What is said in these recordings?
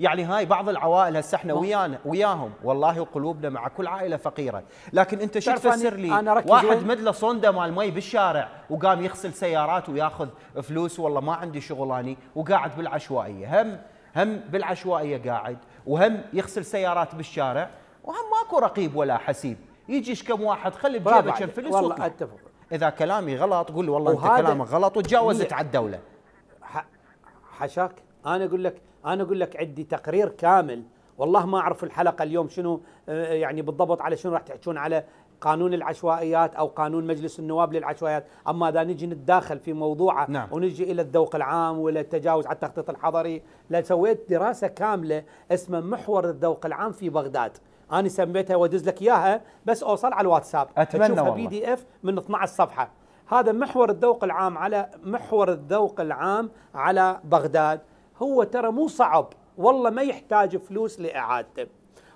يعني هاي بعض العوائل هسه احنا ويانا وياهم والله قلوبنا مع كل عائله فقيره لكن انت شو تفسر لي أنا واحد مدله صنده مال مي بالشارع وقام يغسل سيارات وياخذ فلوس والله ما عندي شغلاني وقاعد بالعشوائيه هم هم بالعشوائيه قاعد وهم يغسل سيارات بالشارع وهم ماكو رقيب ولا حسيب يجيش كم واحد خلي طيب بجيبه كم فلوس والله اتفق اذا كلامي غلط قول لي والله انت كلامك غلط وتجاوزت على الدوله حشاك انا اقول لك انا اقول لك عندي تقرير كامل والله ما اعرف الحلقه اليوم شنو آه، يعني بالضبط على شنو راح تحكون على قانون العشوائيات او قانون مجلس النواب للعشوائيات، اما اذا نجي نتداخل في موضوعه نعم. ونجي الى الذوق العام ولا التجاوز على التخطيط الحضري، لا سويت دراسه كامله اسمها محور الذوق العام في بغداد، انا سميتها وادز لك اياها بس اوصل على الواتساب اتمنى والله. بي دي اف من 12 صفحه، هذا محور الذوق العام على محور الذوق العام على بغداد هو ترى مو صعب والله ما يحتاج فلوس لإعادته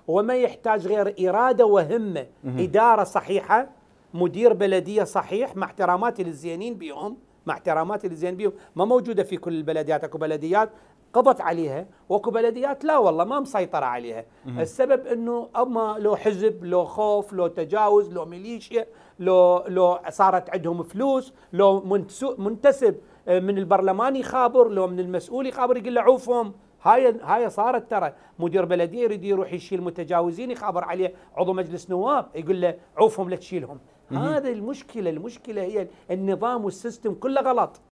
وما يحتاج غير إرادة وهمة إدارة صحيحة مدير بلدية صحيح مع احتراماتي للزينين بيهم مع احتراماتي للزينين بيهم ما موجودة في كل البلديات أكو بلديات قضت عليها واكو بلديات لا والله ما مسيطرة عليها مم. السبب أنه أما لو حزب لو خوف لو تجاوز لو ميليشيا لو, لو صارت عندهم فلوس لو منتسب آه، من البرلمان يخابر لو من المسؤول يخابر يقول له عوفهم هاي هاي صارت ترى مدير بلديه يريد يروح يشيل متجاوزين يخابر عليه عضو مجلس نواب يقول له عوفهم لا تشيلهم هذه المشكله المشكله هي النظام والسيستم كله غلط